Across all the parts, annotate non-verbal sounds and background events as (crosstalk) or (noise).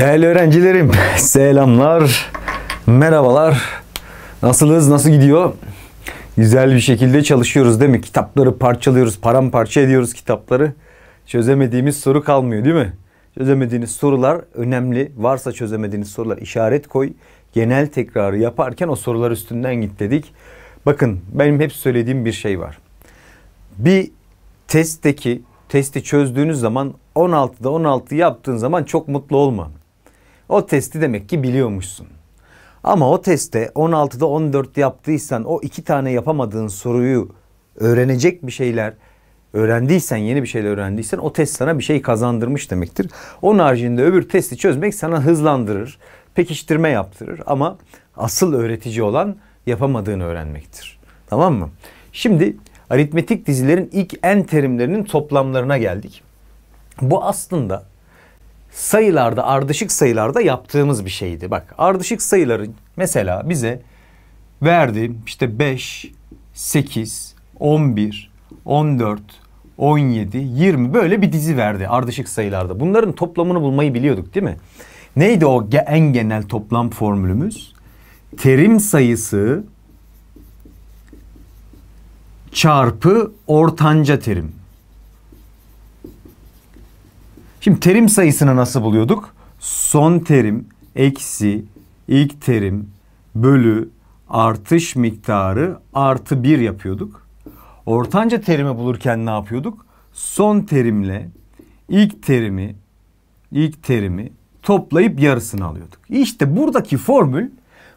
Değerli öğrencilerim, selamlar, merhabalar. Nasılsınız, nasıl gidiyor? Güzel bir şekilde çalışıyoruz değil mi? Kitapları parçalıyoruz, paramparça ediyoruz kitapları. Çözemediğimiz soru kalmıyor değil mi? Çözemediğiniz sorular önemli. Varsa çözemediğiniz sorular işaret koy. Genel tekrarı yaparken o sorular üstünden git dedik. Bakın benim hep söylediğim bir şey var. Bir testteki testi çözdüğünüz zaman 16'da 16 yaptığın zaman çok mutlu olma. O testi demek ki biliyormuşsun. Ama o teste 16'da 14'te yaptıysan o iki tane yapamadığın soruyu öğrenecek bir şeyler öğrendiysen yeni bir şeyler öğrendiysen o test sana bir şey kazandırmış demektir. Onun haricinde öbür testi çözmek sana hızlandırır, pekiştirme yaptırır ama asıl öğretici olan yapamadığını öğrenmektir. Tamam mı? Şimdi aritmetik dizilerin ilk n terimlerinin toplamlarına geldik. Bu aslında sayılarda, ardışık sayılarda yaptığımız bir şeydi. Bak ardışık sayıları mesela bize verdi işte 5, 8, 11, 14, 17, 20 böyle bir dizi verdi ardışık sayılarda. Bunların toplamını bulmayı biliyorduk değil mi? Neydi o en genel toplam formülümüz? Terim sayısı çarpı ortanca terim. Şimdi terim sayısını nasıl buluyorduk? Son terim eksi ilk terim bölü artış miktarı artı 1 yapıyorduk. Ortanca terimi bulurken ne yapıyorduk? Son terimle ilk terimi ilk terimi toplayıp yarısını alıyorduk. İşte buradaki formül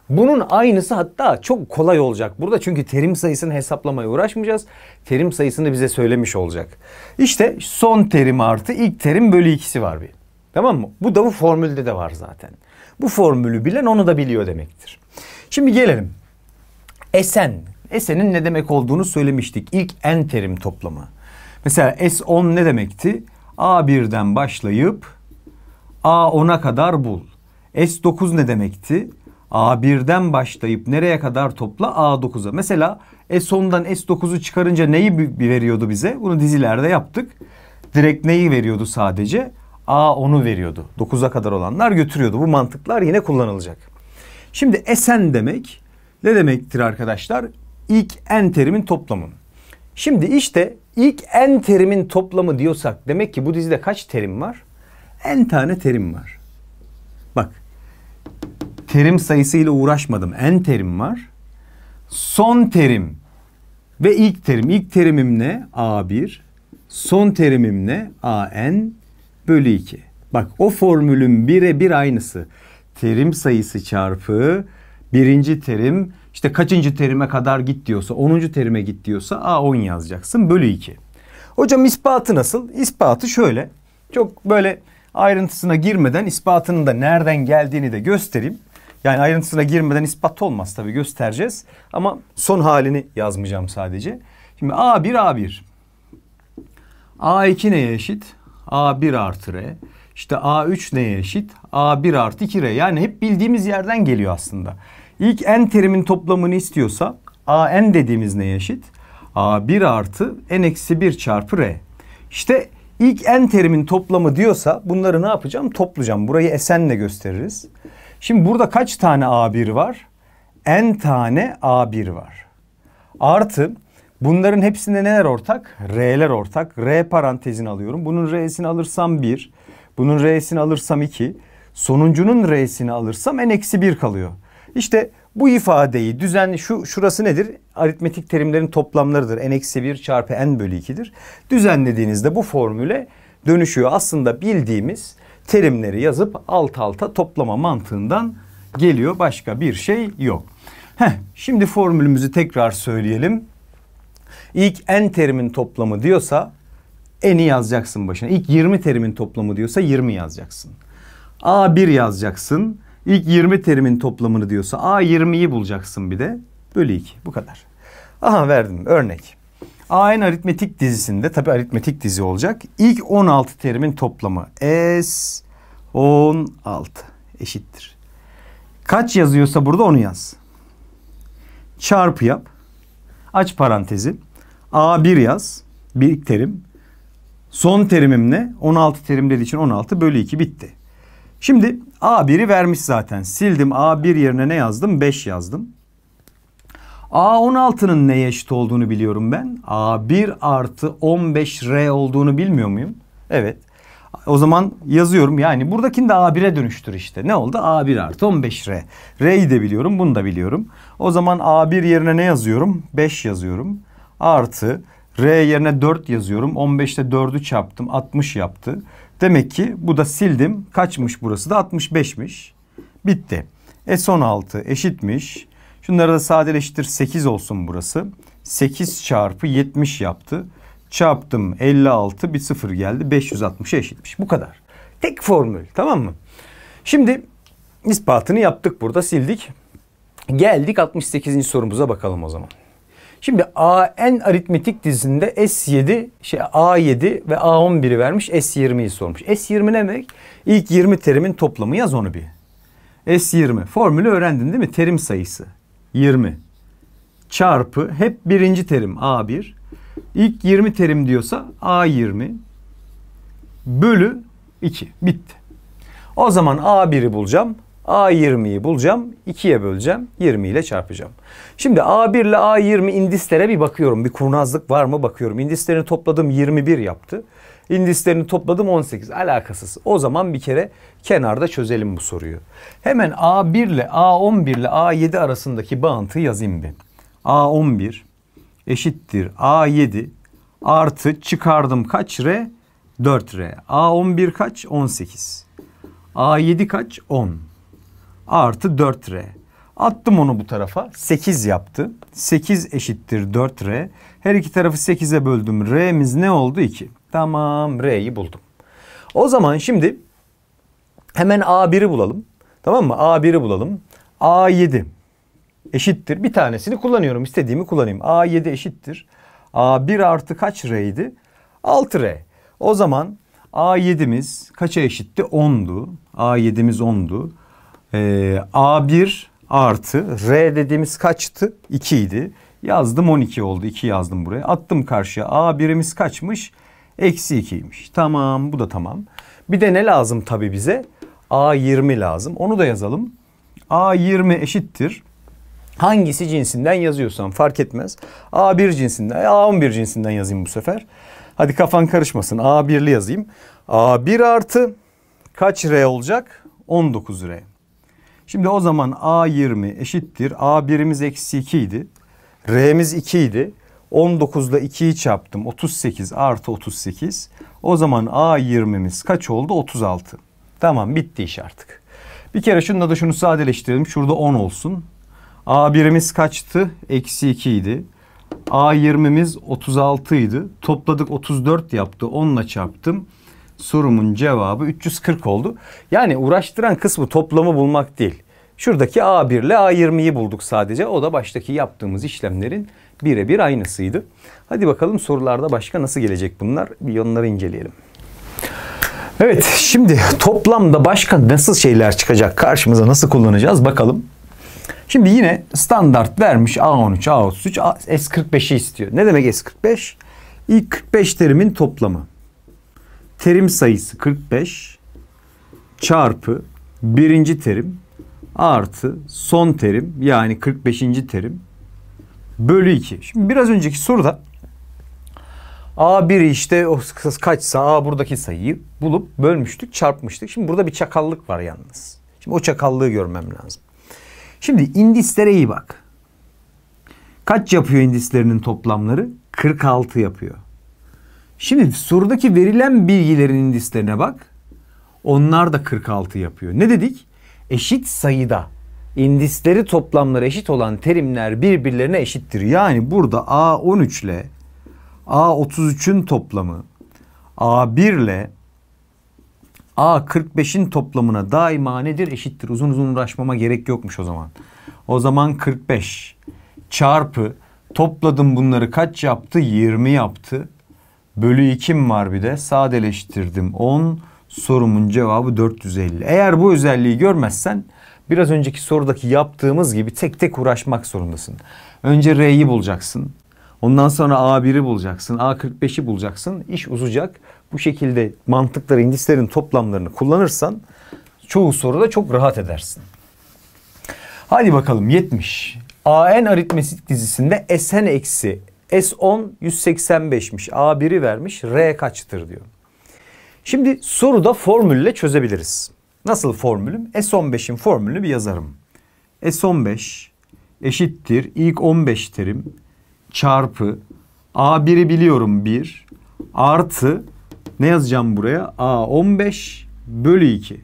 bunun aynısı hatta çok kolay olacak. Burada çünkü terim sayısını hesaplamaya uğraşmayacağız. Terim sayısını bize söylemiş olacak. İşte son terim artı ilk terim bölü ikisi var bir. Tamam mı? Bu da bu formülde de var zaten. Bu formülü bilen onu da biliyor demektir. Şimdi gelelim. Esen. Esenin ne demek olduğunu söylemiştik. İlk n terim toplamı. Mesela S10 ne demekti? A1'den başlayıp A10'a kadar bul. S9 ne demekti? A1'den başlayıp nereye kadar topla A9'a. Mesela S10'dan S9'u çıkarınca neyi veriyordu bize? Bunu dizilerde yaptık. Direkt neyi veriyordu sadece? A10'u veriyordu. 9'a kadar olanlar götürüyordu. Bu mantıklar yine kullanılacak. Şimdi esen demek ne demektir arkadaşlar? İlk n terimin toplamı. Şimdi işte ilk n terimin toplamı diyorsak demek ki bu dizide kaç terim var? N tane terim var terim sayısıyla uğraşmadım. En terim var. Son terim ve ilk terim. İlk terimim ne? A1. Son terimim ne? AN bölü 2. Bak o formülün birebir aynısı. Terim sayısı çarpı birinci terim işte kaçıncı terime kadar git diyorsa 10. terime git diyorsa A10 yazacaksın bölü 2. Hocam ispatı nasıl? İspatı şöyle. Çok böyle ayrıntısına girmeden ispatının da nereden geldiğini de göstereyim. Yani ayrıntısına girmeden ispat olmaz tabii göstereceğiz. Ama son halini yazmayacağım sadece. Şimdi A1 A1. A2 neye eşit? A1 artı R. İşte A3 neye eşit? A1 artı 2R. Yani hep bildiğimiz yerden geliyor aslında. İlk n terimin toplamını istiyorsa an dediğimiz neye eşit? A1 artı n eksi 1 çarpı R. İşte ilk n terimin toplamı diyorsa bunları ne yapacağım? Toplayacağım. Burayı Sn ile gösteririz. Şimdi burada kaç tane A1 var? N tane A1 var. Artı bunların hepsinde neler ortak? R'ler ortak. R parantezini alıyorum. Bunun R'sini alırsam 1. Bunun R'sini alırsam 2. Sonuncunun R'sini alırsam n eksi 1 kalıyor. İşte bu ifadeyi düzen. şu şurası nedir? Aritmetik terimlerin toplamlarıdır. n eksi 1 çarpı n bölü 2'dir. Düzenlediğinizde bu formüle dönüşüyor. Aslında bildiğimiz terimleri yazıp alt alta toplama mantığından geliyor. Başka bir şey yok. Heh, şimdi formülümüzü tekrar söyleyelim. İlk n terimin toplamı diyorsa n'i yazacaksın başına. İlk 20 terimin toplamı diyorsa 20 yazacaksın. a1 yazacaksın. İlk 20 terimin toplamını diyorsa a20'yi bulacaksın bir de. Bölü 2 bu kadar. Aha verdim örnek. AN aritmetik dizisinde tabi aritmetik dizi olacak. İlk 16 terimin toplamı S 16 eşittir. Kaç yazıyorsa burada onu yaz. Çarpı yap. Aç parantezi. A1 yaz. Bir ilk terim. Son terimim ne? 16 terim dediği için 16 bölü 2 bitti. Şimdi A1'i vermiş zaten. Sildim A1 yerine ne yazdım? 5 yazdım. A16'nın neye eşit olduğunu biliyorum ben. A1 artı 15R olduğunu bilmiyor muyum? Evet. O zaman yazıyorum yani buradakini de A1'e dönüştür işte. Ne oldu? A1 artı 15R. R'yi de biliyorum bunu da biliyorum. O zaman A1 yerine ne yazıyorum? 5 yazıyorum. Artı R yerine 4 yazıyorum. 15'te 4'ü çarptım 60 yaptı. Demek ki bu da sildim. Kaçmış burası da 65'miş. Bitti. S16 eşitmiş. Şunları da sadeleştir 8 olsun burası. 8 çarpı 70 yaptı. Çarptım 56 bir sıfır geldi 560'a eşitmiş. Bu kadar. Tek formül tamam mı? Şimdi ispatını yaptık burada sildik. Geldik 68. sorumuza bakalım o zaman. Şimdi AN aritmetik dizinde S7, şey A7 ve A11'i vermiş S20'yi sormuş. S20 ne demek? İlk 20 terimin toplamı yaz onu bir. S20 formülü öğrendin değil mi? Terim sayısı. 20 çarpı hep birinci terim A1. İlk 20 terim diyorsa A20 bölü 2 bitti. O zaman A1'i bulacağım. A20'yi bulacağım. 2'ye böleceğim. 20 ile çarpacağım. Şimdi A1 ile A20 indislere bir bakıyorum. Bir kurnazlık var mı bakıyorum. İndislerini topladım 21 yaptı indislerini topladım 18. Alakasız. O zaman bir kere kenarda çözelim bu soruyu. Hemen A1 ile A11 ile A7 arasındaki bağıntı yazayım bir. A11 eşittir A7 artı çıkardım kaç R? 4 R. A11 kaç? 18. A7 kaç? 10. Artı 4 R. Attım onu bu tarafa. 8 yaptı. 8 eşittir 4R. Her iki tarafı 8'e böldüm. R'miz ne oldu? 2. Tamam R'yi buldum. O zaman şimdi hemen A1'i bulalım. Tamam mı? A1'i bulalım. A7 eşittir. Bir tanesini kullanıyorum. İstediğimi kullanayım. A7 eşittir. A1 artı kaç R'ydi? 6R. O zaman A7'miz kaça eşitti? 10'du. A7'miz 10'du. Ee, A1 artı R dediğimiz kaçtı? 2 idi. Yazdım 12 oldu. 2 yazdım buraya. Attım karşıya. A1'imiz kaçmış? Eksi 2'ymiş. Tamam bu da tamam. Bir de ne lazım tabii bize? A20 lazım. Onu da yazalım. A20 eşittir. Hangisi cinsinden yazıyorsam fark etmez. A1 cinsinden, A11 cinsinden yazayım bu sefer. Hadi kafan karışmasın. A1'li yazayım. A1 artı kaç R olacak? 19 R. Şimdi o zaman A20 eşittir. A1'imiz eksi 2 idi. R'miz 2 idi. 19 ile 2'yi çarptım. 38 artı 38. O zaman A20'miz kaç oldu? 36. Tamam bitti iş artık. Bir kere şununla da şunu sadeleştirelim. Şurada 10 olsun. A1'imiz kaçtı? Eksi 2 idi. A20'miz 36 idi. Topladık 34 yaptı. 10 ile çarptım. Sorumun cevabı 340 oldu. Yani uğraştıran kısmı toplamı bulmak değil. Şuradaki A1 ile A20'yi bulduk sadece. O da baştaki yaptığımız işlemlerin birebir aynısıydı. Hadi bakalım sorularda başka nasıl gelecek bunlar? Bir onları inceleyelim. Evet şimdi toplamda başka nasıl şeyler çıkacak karşımıza nasıl kullanacağız bakalım. Şimdi yine standart vermiş A13, A33, S45'i istiyor. Ne demek S45? İlk 45 terimin toplamı. Terim sayısı 45 çarpı birinci terim artı son terim yani 45. terim bölü 2. Şimdi biraz önceki soruda A1'i işte o kaçsa A buradaki sayıyı bulup bölmüştük, çarpmıştık. Şimdi burada bir çakallık var yalnız. Şimdi o çakallığı görmem lazım. Şimdi indislere iyi bak. Kaç yapıyor indislerinin toplamları? 46 yapıyor. Şimdi sorudaki verilen bilgilerin indislerine bak. Onlar da 46 yapıyor. Ne dedik? Eşit sayıda indisleri toplamları eşit olan terimler birbirlerine eşittir. Yani burada A13 ile A33'ün toplamı A1 ile A45'in toplamına daima nedir? Eşittir. Uzun uzun uğraşmama gerek yokmuş o zaman. O zaman 45 çarpı topladım bunları kaç yaptı? 20 yaptı. Bölü 2'm var bir de. Sadeleştirdim 10. Sorumun cevabı 450. Eğer bu özelliği görmezsen biraz önceki sorudaki yaptığımız gibi tek tek uğraşmak zorundasın. Önce R'yi bulacaksın. Ondan sonra A1'i bulacaksın. A45'i bulacaksın. İş uzayacak. Bu şekilde mantıkları, indislerin toplamlarını kullanırsan çoğu soruda çok rahat edersin. Hadi bakalım 70. AN aritmetik dizisinde SN eksi S10 185'miş. A1'i vermiş. R kaçtır diyor. Şimdi soruda formülle çözebiliriz. Nasıl formülüm? S15'in formülünü bir yazarım. S15 eşittir ilk 15 terim çarpı A1'i biliyorum 1 artı ne yazacağım buraya? A15 bölü 2.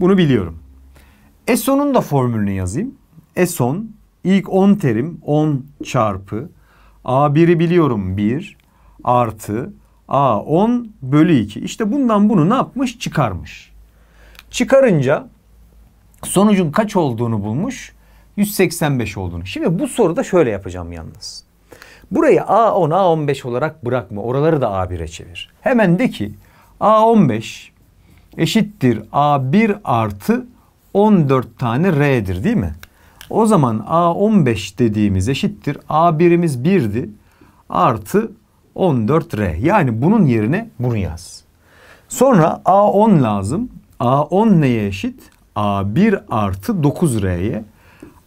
Bunu biliyorum. S10'un da formülünü yazayım. S10 ilk 10 terim 10 çarpı A1'i biliyorum 1 artı A10 bölü 2. İşte bundan bunu ne yapmış? Çıkarmış. Çıkarınca sonucun kaç olduğunu bulmuş. 185 olduğunu. Şimdi bu soruda şöyle yapacağım yalnız. Burayı A10, A15 olarak bırakma. Oraları da A1'e çevir. Hemen de ki A15 eşittir A1 artı 14 tane R'dir değil mi? O zaman A15 dediğimiz eşittir. A1'imiz 1'di. Artı 14R. Yani bunun yerine bunu yaz. Sonra A10 lazım. A10 neye eşit? A1 artı 9R'ye.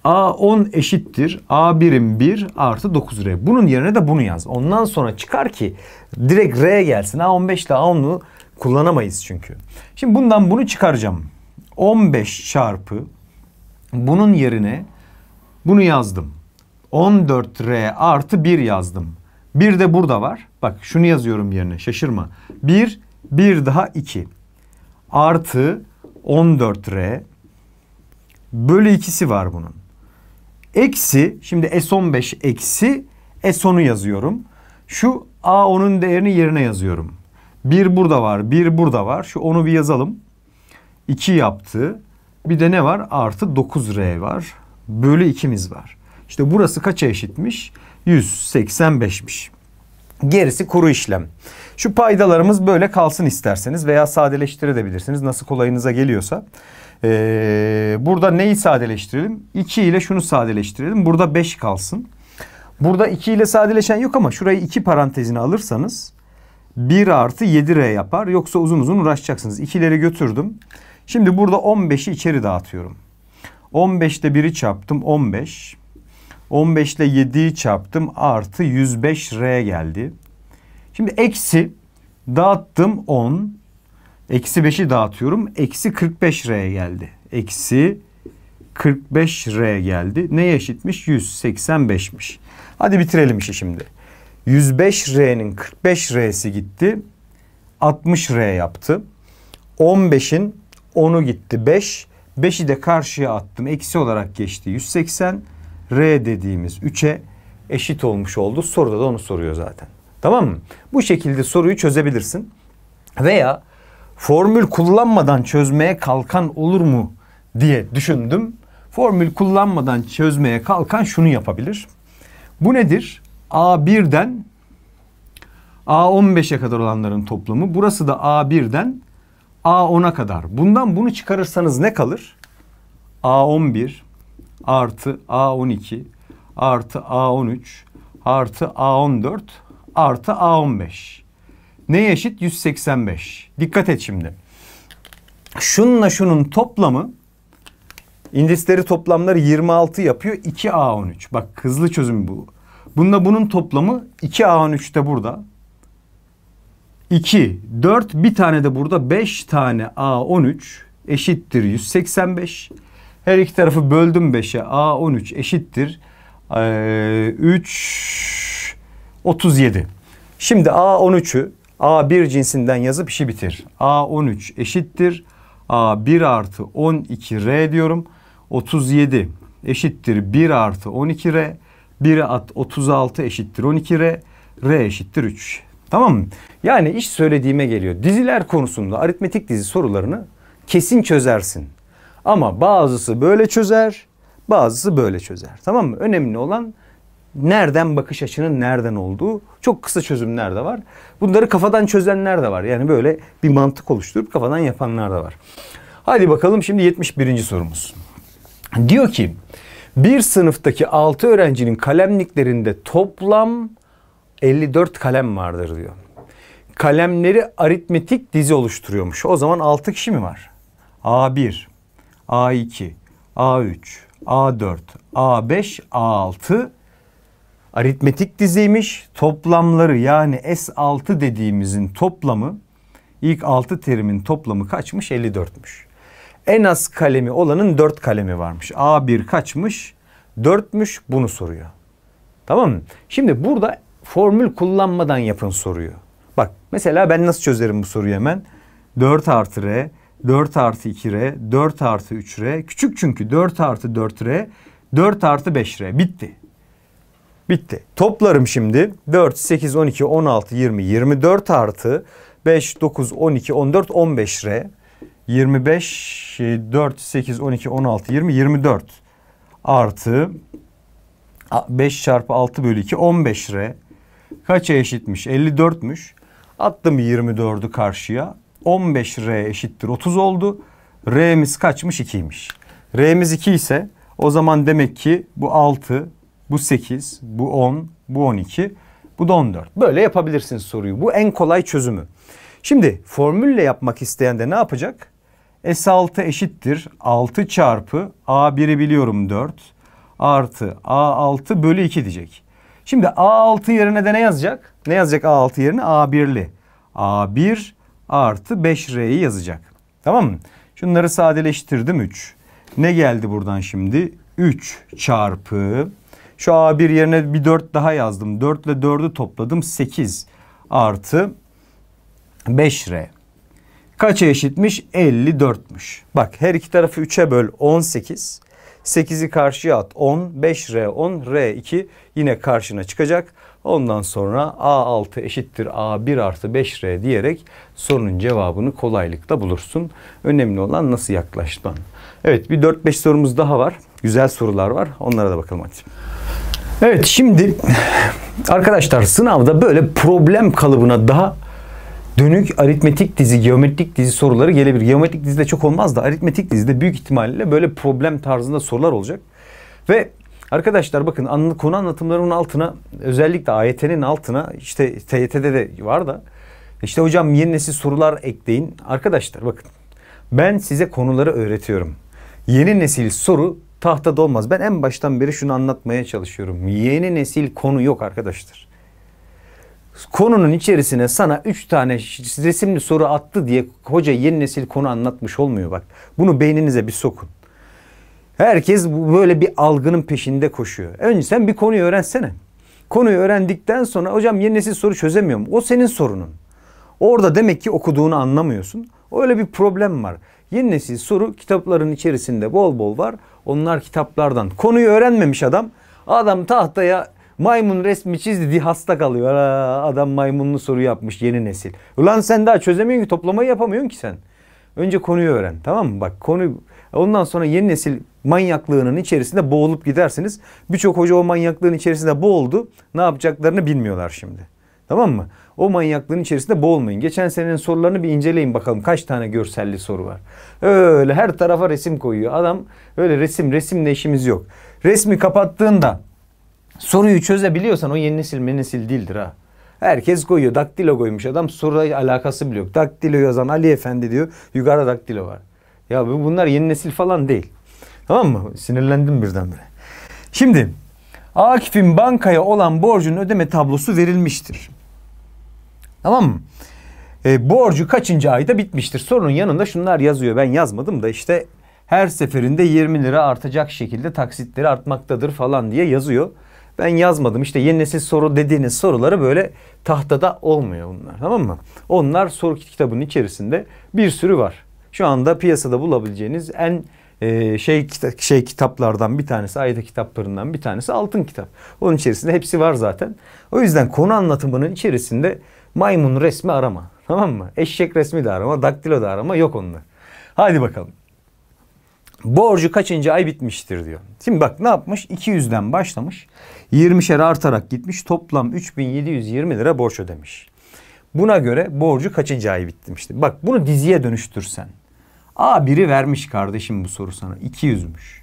A10 eşittir. A1'in 1 artı 9R. Bunun yerine de bunu yaz. Ondan sonra çıkar ki direkt R gelsin. A15 ile A10'u kullanamayız çünkü. Şimdi bundan bunu çıkaracağım. 15 çarpı bunun yerine bunu yazdım. 14R artı 1 yazdım. Bir de burada var. Bak şunu yazıyorum yerine şaşırma. 1, 1 daha 2 artı 14R bölü ikisi var bunun. Eksi şimdi S15 eksi S10'u yazıyorum. Şu A10'un değerini yerine yazıyorum. 1 burada var 1 burada var. Şu onu bir yazalım. 2 yaptı. Bir de ne var? Artı 9R var. Bölü 2'miz var. İşte burası kaça eşitmiş? 185'miş. Gerisi kuru işlem. Şu paydalarımız böyle kalsın isterseniz veya sadeleştirebilirsiniz. Nasıl kolayınıza geliyorsa. Ee, burada neyi sadeleştirelim? 2 ile şunu sadeleştirelim. Burada 5 kalsın. Burada 2 ile sadeleşen yok ama şurayı 2 parantezine alırsanız 1 artı 7R yapar. Yoksa uzun uzun uğraşacaksınız. 2'leri götürdüm. Şimdi burada 15'i içeri dağıtıyorum. 15'te 1'i çarptım 15. 15 ile 7'yi çarptım artı 105R geldi. Şimdi eksi dağıttım 10. Eksi 5'i dağıtıyorum. Eksi 45R'ye geldi. Eksi 45R geldi. Neye eşitmiş? 185'miş. Hadi bitirelim işi şimdi. 105R'nin 45R'si gitti. 60R yaptı. 15'in 10'u gitti 5. 5'i de karşıya attım. Eksi olarak geçti 180. R dediğimiz 3'e eşit olmuş oldu. Soruda da onu soruyor zaten. Tamam mı? Bu şekilde soruyu çözebilirsin. Veya formül kullanmadan çözmeye kalkan olur mu diye düşündüm. Formül kullanmadan çözmeye kalkan şunu yapabilir. Bu nedir? A1'den A15'e kadar olanların toplamı. Burası da A1'den A10'a kadar. Bundan bunu çıkarırsanız ne kalır? A11 artı A12 artı A13 artı A14 artı A15. Ne eşit? 185. Dikkat et şimdi. Şununla şunun toplamı indisleri toplamları 26 yapıyor. 2A13. Bak hızlı çözüm bu. Bunda bunun toplamı 2A13 de burada. 2, 4 bir tane de burada 5 tane A13 eşittir 185. Her iki tarafı böldüm 5'e A13 eşittir. Ee, 37. Şimdi A13'ü A1 cinsinden yazıp işi bitir. A13 eşittir. A1 artı 12R diyorum. 37 eşittir 1 artı 12R. 1 at 36 eşittir 12R. R eşittir 3. Tamam mı? Yani iş söylediğime geliyor. Diziler konusunda aritmetik dizi sorularını kesin çözersin. Ama bazısı böyle çözer, bazısı böyle çözer. Tamam mı? Önemli olan nereden bakış açının nereden olduğu çok kısa çözümler de var. Bunları kafadan çözenler de var. Yani böyle bir mantık oluşturup kafadan yapanlar da var. Hadi bakalım şimdi 71. sorumuz. Diyor ki bir sınıftaki 6 öğrencinin kalemliklerinde toplam 54 kalem vardır diyor. Kalemleri aritmetik dizi oluşturuyormuş. O zaman 6 kişi mi var? A1, A2, A3, A4, A5, A6, aritmetik diziymiş. Toplamları yani S6 dediğimizin toplamı ilk 6 terimin toplamı kaçmış? 54'müş. En az kalemi olanın 4 kalemi varmış. A1 kaçmış? 4'müş bunu soruyor. Tamam mı? Şimdi burada formül kullanmadan yapın soruyu. Bak mesela ben nasıl çözerim bu soruyu hemen? 4 artı R, 4 artı 2R, 4 artı 3R. Küçük çünkü 4 artı 4R, 4 artı 5R. Bitti. Bitti. Toplarım şimdi 4, 8, 12, 16, 20, 24 artı 5, 9, 12, 14, 15 R. 25, 4, 8, 12, 16, 20, 24 artı 5 çarpı 6 bölü 2, 15 R. Kaça eşitmiş? 54'müş. Attım 24'ü karşıya. 15 R eşittir 30 oldu. R'miz kaçmış? 2'ymiş. R'miz 2 ise o zaman demek ki bu 6 bu 8, bu 10, bu 12, bu da 14. Böyle yapabilirsiniz soruyu. Bu en kolay çözümü. Şimdi formülle yapmak isteyen de ne yapacak? S6 eşittir 6 çarpı A1'i biliyorum 4 artı A6 bölü 2 diyecek. Şimdi A6 yerine de ne yazacak? Ne yazacak A6 yerine? A1'li. A1 artı 5R'yi yazacak. Tamam mı? Şunları sadeleştirdim 3. Ne geldi buradan şimdi? 3 çarpı şu A1 yerine bir 4 daha yazdım. 4 ile 4'ü topladım. 8 artı 5R. Kaça eşitmiş? 54'müş. Bak her iki tarafı 3'e böl 18. 8'i karşıya at 10. 5R 10. R 2 yine karşına çıkacak. Ondan sonra A6 eşittir A1 artı 5R diyerek sorunun cevabını kolaylıkla bulursun. Önemli olan nasıl yaklaşman. Evet bir 4-5 sorumuz daha var. Güzel sorular var. Onlara da bakalım hadi. Evet şimdi arkadaşlar sınavda böyle problem kalıbına daha dönük aritmetik dizi, geometrik dizi soruları gelebilir. Geometrik dizide çok olmaz da aritmetik dizide büyük ihtimalle böyle problem tarzında sorular olacak. Ve arkadaşlar bakın konu anlatımlarının altına özellikle AYT'nin altına işte TYT'de de var da işte hocam yeni nesil sorular ekleyin. Arkadaşlar bakın ben size konuları öğretiyorum. Yeni nesil soru Tahta dolmaz. Ben en baştan beri şunu anlatmaya çalışıyorum. Yeni nesil konu yok arkadaşlar. Konunun içerisine sana 3 tane resimli soru attı diye hoca yeni nesil konu anlatmış olmuyor bak. Bunu beyninize bir sokun. Herkes böyle bir algının peşinde koşuyor. Önce sen bir konuyu öğrensene. Konuyu öğrendikten sonra hocam yeni nesil soru çözemiyorum. O senin sorunun. Orada demek ki okuduğunu anlamıyorsun. Öyle bir problem var. Yeni nesil soru kitapların içerisinde bol bol var. Onlar kitaplardan. Konuyu öğrenmemiş adam. Adam tahtaya maymun resmi çizdi diye hasta kalıyor. Aa, adam maymunlu soru yapmış yeni nesil. Ulan sen daha çözemiyorsun ki toplamayı yapamıyorsun ki sen. Önce konuyu öğren tamam mı? Bak konu ondan sonra yeni nesil manyaklığının içerisinde boğulup gidersiniz. Birçok hoca o manyaklığın içerisinde boğuldu. Ne yapacaklarını bilmiyorlar şimdi. Tamam mı? O manyaklığın içerisinde boğulmayın. Geçen senenin sorularını bir inceleyin bakalım. Kaç tane görselli soru var. Öyle her tarafa resim koyuyor. Adam öyle resim resimle işimiz yok. Resmi kapattığında soruyu çözebiliyorsan o yeni nesil meni nesil değildir ha. Herkes koyuyor. Daktilo koymuş adam. Soruyla alakası bile yok. Daktilo yazan Ali Efendi diyor. Yukarıda daktilo var. Ya bunlar yeni nesil falan değil. Tamam mı? Sinirlendim birdenbire. Şimdi Akif'in bankaya olan borcun ödeme tablosu verilmiştir. Tamam mı? E, borcu kaçıncı ayda bitmiştir? Sorunun yanında şunlar yazıyor. Ben yazmadım da işte her seferinde 20 lira artacak şekilde taksitleri artmaktadır falan diye yazıyor. Ben yazmadım. İşte yeni nesil soru dediğiniz soruları böyle tahtada olmuyor bunlar. Tamam mı? Onlar soru kitabının içerisinde bir sürü var. Şu anda piyasada bulabileceğiniz en e, şey kita şey kitaplardan bir tanesi, ayda kitaplarından bir tanesi altın kitap. Onun içerisinde hepsi var zaten. O yüzden konu anlatımının içerisinde Maymun resmi arama. Tamam mı? Eşek resmi de arama. Daktilo da arama. Yok onlar. Hadi bakalım. Borcu kaçıncı ay bitmiştir diyor. Şimdi bak ne yapmış? 200'den başlamış. 20'şer artarak gitmiş. Toplam 3720 lira borç ödemiş. Buna göre borcu kaçıncı ay bitmiştir? Bak bunu diziye dönüştürsen. a biri vermiş kardeşim bu soru sana. 200'müş.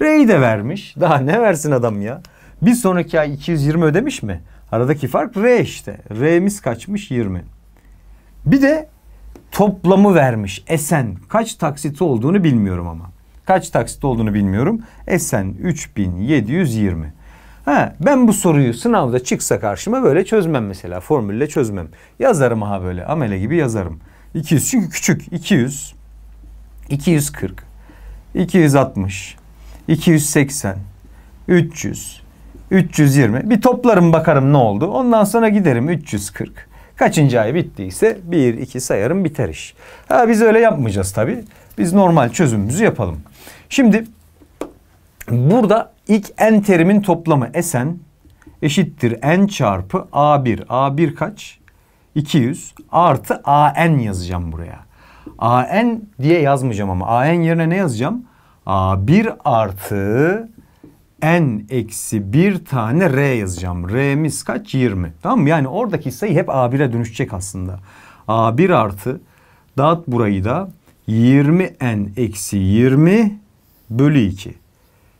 R'yi de vermiş. Daha ne versin adam ya? Bir sonraki ay 220 ödemiş mi? Aradaki fark R işte. R'miz kaçmış 20. Bir de toplamı vermiş. Esen kaç taksit olduğunu bilmiyorum ama. Kaç taksit olduğunu bilmiyorum. Esen 3720. Ha, ben bu soruyu sınavda çıksa karşıma böyle çözmem mesela. Formülle çözmem. Yazarım ha böyle amele gibi yazarım. 200 çünkü küçük. 200, 240, 260, 280, 300, 320. Bir toplarım bakarım ne oldu. Ondan sonra giderim 340. Kaçıncı ay bittiyse 1, 2 sayarım biter iş. Ha biz öyle yapmayacağız tabii. Biz normal çözümümüzü yapalım. Şimdi burada ilk n terimin toplamı Sn eşittir n çarpı a1. a1 kaç? 200 artı an yazacağım buraya. an diye yazmayacağım ama an yerine ne yazacağım? a1 artı n eksi bir tane r yazacağım. R'miz kaç? 20. Tamam mı? Yani oradaki sayı hep a1'e dönüşecek aslında. a1 artı dağıt burayı da 20n eksi 20 bölü 2.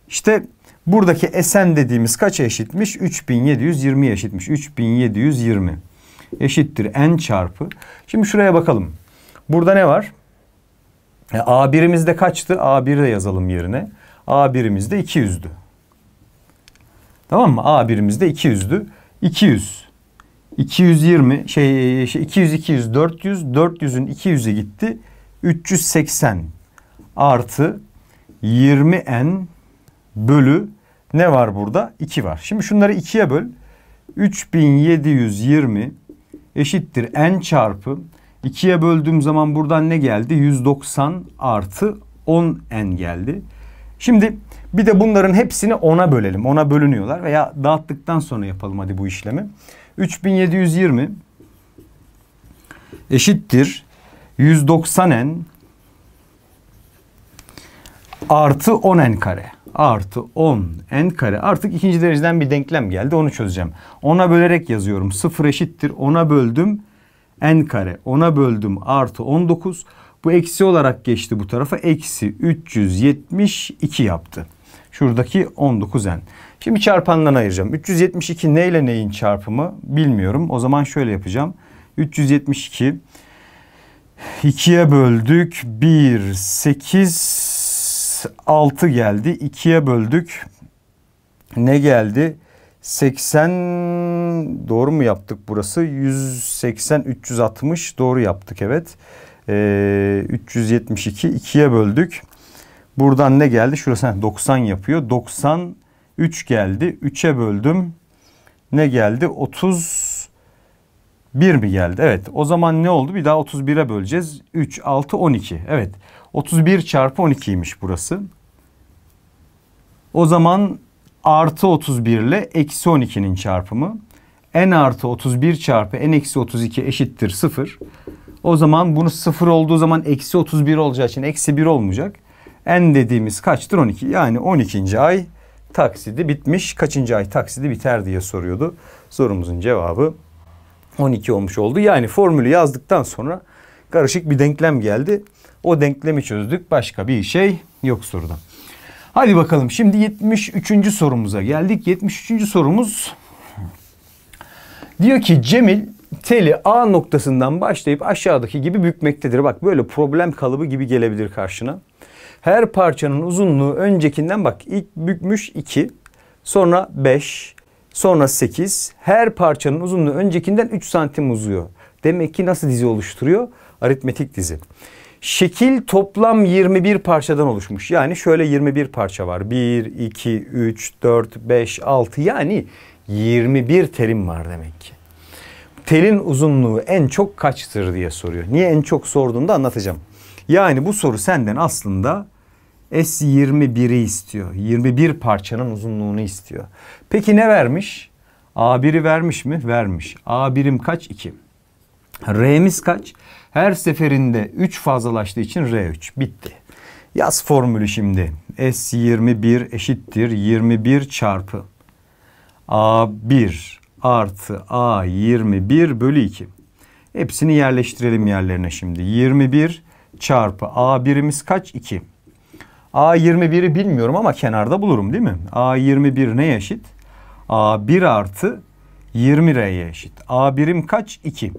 İşte buradaki Sn dediğimiz kaça eşitmiş? 3.720 eşitmiş. 3720 eşittir n çarpı. Şimdi şuraya bakalım. Burada ne var? E, A1'imiz de kaçtı? A1'i de yazalım yerine. A1'imiz de 200'dü. Tamam mı? A birimizde 200'dü. 200. 220 şey, şey 200 200 400 400'ün 200'e gitti. 380 artı 20n bölü ne var burada? 2 var. Şimdi şunları 2'ye böl. 3720 eşittir n çarpı 2'ye böldüğüm zaman buradan ne geldi? 190 artı 10n geldi. Şimdi bir de bunların hepsini 10'a bölelim. 10'a bölünüyorlar veya dağıttıktan sonra yapalım hadi bu işlemi. 3720 eşittir 190n artı 10n kare artı 10n kare. Artık ikinci dereceden bir denklem geldi onu çözeceğim. 10'a bölerek yazıyorum. 0 eşittir 10'a böldüm n kare. 10'a böldüm artı 19. Bu eksi olarak geçti bu tarafa. Eksi 372 yaptı. Şuradaki 19n. Şimdi çarpandan ayıracağım. 372 neyle neyin çarpımı bilmiyorum. O zaman şöyle yapacağım. 372 2'ye böldük. 1, 8, 6 geldi. 2'ye böldük. Ne geldi? 80 doğru mu yaptık burası? 180, 360 doğru yaptık evet. 372 ee, 2'ye böldük. Buradan ne geldi? Şurası 90 yapıyor. 93 geldi. 3'e böldüm. Ne geldi? 31 mi geldi? Evet. O zaman ne oldu? Bir daha 31'e böleceğiz. 3, 6, 12. Evet. 31 çarpı 12'ymiş burası. O zaman artı 31 ile eksi 12'nin çarpımı. n artı 31 çarpı n eksi 32 eşittir 0. O zaman bunu sıfır olduğu zaman eksi 31 olacağı için eksi 1 olmayacak. N dediğimiz kaçtır? 12. Yani 12. ay taksidi bitmiş. Kaçıncı ay taksidi biter diye soruyordu. Sorumuzun cevabı 12 olmuş oldu. Yani formülü yazdıktan sonra karışık bir denklem geldi. O denklemi çözdük. Başka bir şey yok soruda. Hadi bakalım şimdi 73. sorumuza geldik. 73. sorumuz diyor ki Cemil teli A noktasından başlayıp aşağıdaki gibi bükmektedir. Bak böyle problem kalıbı gibi gelebilir karşına. Her parçanın uzunluğu öncekinden bak ilk bükmüş 2, sonra 5, sonra 8. Her parçanın uzunluğu öncekinden 3 santim uzuyor. Demek ki nasıl dizi oluşturuyor? Aritmetik dizi. Şekil toplam 21 parçadan oluşmuş. Yani şöyle 21 parça var. 1, 2, 3, 4, 5, 6 yani 21 terim var demek ki telin uzunluğu en çok kaçtır diye soruyor. Niye en çok sorduğunu da anlatacağım. Yani bu soru senden aslında S21'i istiyor. 21 parçanın uzunluğunu istiyor. Peki ne vermiş? A1'i vermiş mi? Vermiş. A1'im kaç? 2. R'miz kaç? Her seferinde 3 fazlalaştığı için R3. Bitti. Yaz formülü şimdi. S21 eşittir 21 çarpı A1 artı a 21 bölü 2. Hepsini yerleştirelim yerlerine şimdi. 21 çarpı a birimiz kaç? 2. a 21'i bilmiyorum ama kenarda bulurum değil mi? a 21 ne eşit? a 1 artı 20 r'ye eşit. a birim kaç? 2.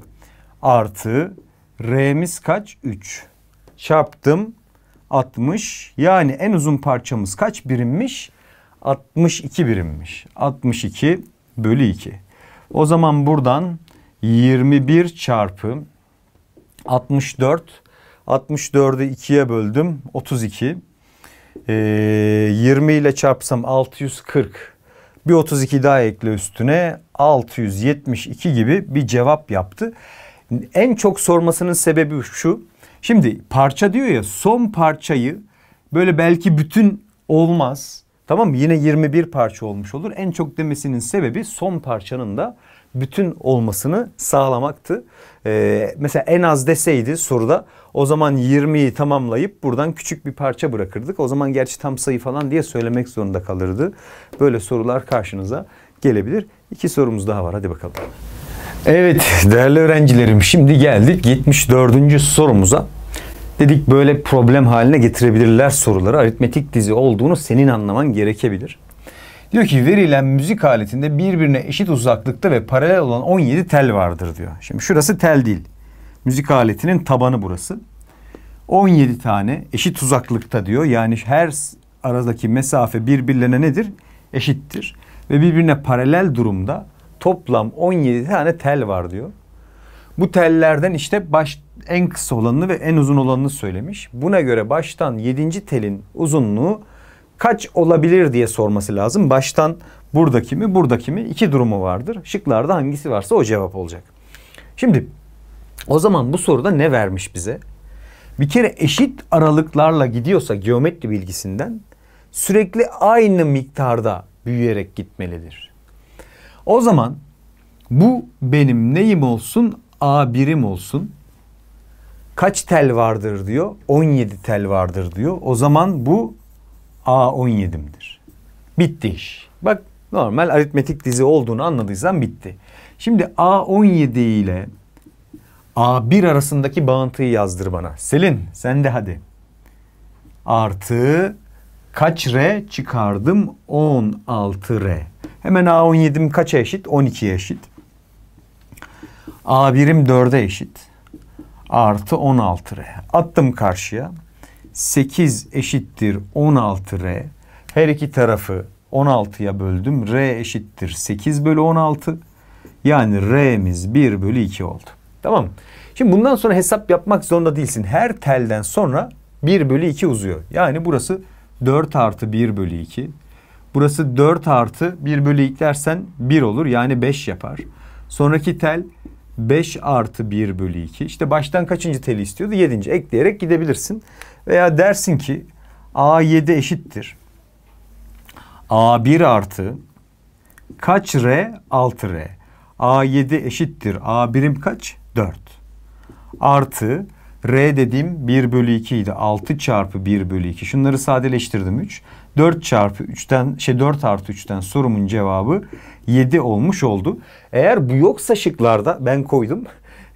Artı r'miz kaç? 3. Çarptım 60. Yani en uzun parçamız kaç birimmiş? 62 birimmiş. 62 bölü 2. O zaman buradan 21 çarpı 64. 64'ü 2'ye böldüm. 32. Ee, 20 ile çarpsam 640. Bir 32 daha ekle üstüne 672 gibi bir cevap yaptı. En çok sormasının sebebi şu. Şimdi parça diyor ya son parçayı böyle belki bütün olmaz Tamam mı? Yine 21 parça olmuş olur. En çok demesinin sebebi son parçanın da bütün olmasını sağlamaktı. Ee, mesela en az deseydi soruda o zaman 20'yi tamamlayıp buradan küçük bir parça bırakırdık. O zaman gerçi tam sayı falan diye söylemek zorunda kalırdı. Böyle sorular karşınıza gelebilir. İki sorumuz daha var hadi bakalım. Evet değerli öğrencilerim şimdi geldik 74. sorumuza dedik böyle problem haline getirebilirler soruları. Aritmetik dizi olduğunu senin anlaman gerekebilir. Diyor ki verilen müzik aletinde birbirine eşit uzaklıkta ve paralel olan 17 tel vardır diyor. Şimdi şurası tel değil. Müzik aletinin tabanı burası. 17 tane eşit uzaklıkta diyor. Yani her aradaki mesafe birbirlerine nedir? Eşittir. Ve birbirine paralel durumda toplam 17 tane tel var diyor. Bu tellerden işte baş en kısa olanını ve en uzun olanını söylemiş. Buna göre baştan 7. telin uzunluğu kaç olabilir diye sorması lazım. Baştan buradaki mi buradaki mi iki durumu vardır. Şıklarda hangisi varsa o cevap olacak. Şimdi o zaman bu soruda ne vermiş bize? Bir kere eşit aralıklarla gidiyorsa geometri bilgisinden sürekli aynı miktarda büyüyerek gitmelidir. O zaman bu benim neyim olsun? A birim olsun. Kaç tel vardır diyor? 17 tel vardır diyor. O zaman bu a 17dir Bitti iş. Bak normal aritmetik dizi olduğunu anladıysan bitti. Şimdi A17 ile A1 arasındaki bağıntıyı yazdır bana. Selin sen de hadi. Artı kaç R çıkardım? 16 R. Hemen A17'im kaça eşit? 12'ye eşit. A1'im 4'e eşit artı 16R. Attım karşıya. 8 eşittir 16R. Her iki tarafı 16'ya böldüm. R eşittir 8 bölü 16. Yani R'miz 1 bölü 2 oldu. Tamam Şimdi bundan sonra hesap yapmak zorunda değilsin. Her telden sonra 1 bölü 2 uzuyor. Yani burası 4 artı 1 bölü 2. Burası 4 artı 1 bölü 2 dersen 1 olur. Yani 5 yapar. Sonraki tel 5 artı 1 bölü 2. İşte baştan kaçıncı teli istiyordu? 7. Ekleyerek gidebilirsin. Veya dersin ki A7 eşittir. A1 artı kaç R? 6 R. A7 eşittir. A birim kaç? 4. Artı R dediğim 1 bölü 2 idi. 6 çarpı 1 bölü 2. Şunları sadeleştirdim 3. 4 çarpı 3'ten şey 4 artı 3'ten sorumun cevabı 7 olmuş oldu. Eğer bu yoksa şıklarda ben koydum.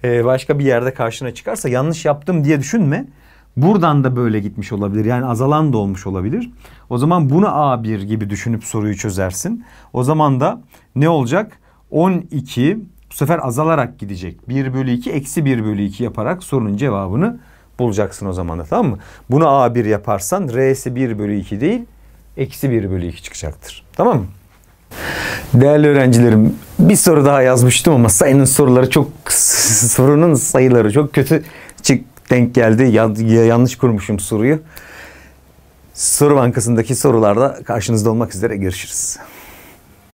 Ee, başka bir yerde karşına çıkarsa yanlış yaptım diye düşünme. Buradan da böyle gitmiş olabilir. Yani azalan da olmuş olabilir. O zaman bunu A1 gibi düşünüp soruyu çözersin. O zaman da ne olacak? 12 bu sefer azalarak gidecek. 1 bölü 2 eksi 1 bölü 2 yaparak sorunun cevabını bulacaksın o zaman da tamam mı? Bunu A1 yaparsan R'si 1 bölü 2 değil eksi 1 bölü 2 çıkacaktır. Tamam mı? Değerli öğrencilerim bir soru daha yazmıştım ama sayının soruları çok (laughs) sorunun sayıları çok kötü çık denk geldi. Yanlış kurmuşum soruyu. Soru bankasındaki sorularda karşınızda olmak üzere görüşürüz.